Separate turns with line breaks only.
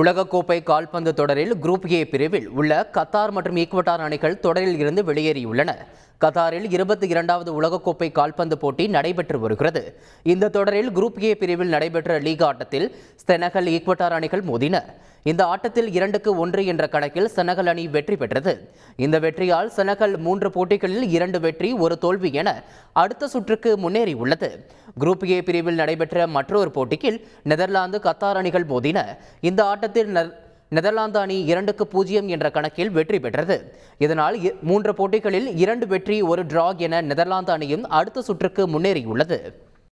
உலகக்கோப்பை கால்பந்து தொடரில் குரூப் ஏ பிரிவில் உள்ள கத்தார் மற்றும் ஈக்வட்டார் அணிகள் தொடரில் இருந்து வெளியேறியுள்ளன கத்தாரில் இருபத்தி இரண்டாவது உலகக்கோப்பை கால்பந்து போட்டி நடைபெற்று வருகிறது இந்த தொடரில் குரூப் ஏ பிரிவில் நடைபெற்ற லீக் ஆட்டத்தில் செனகல் ஈக்வட்டார் அணிகள் மோதின இந்த ஆட்டத்தில் இரண்டுக்கு ஒன்று என்ற கணக்கில் செனகல் அணி வெற்றி பெற்றது இந்த வெற்றியால் செனகல் மூன்று போட்டிகளில் இரண்டு வெற்றி ஒரு தோல்வி என அடுத்த சுற்றுக்கு முன்னேறியுள்ளது குரூப் ஏ பிரிவில் நடைபெற்ற மற்றொரு போட்டியில் நெதர்லாந்து கத்தார் அணிகள் மோதின இந்த ஆட்டத்தில் நெதர்லாந்து அணி இரண்டுக்கு பூஜ்ஜியம் என்ற கணக்கில் வெற்றி பெற்றது இதனால் மூன்று போட்டிகளில் இரண்டு வெற்றி ஒரு டிரா என நெதர்லாந்து அணியும் அடுத்த சுற்றுக்கு முன்னேறியுள்ளது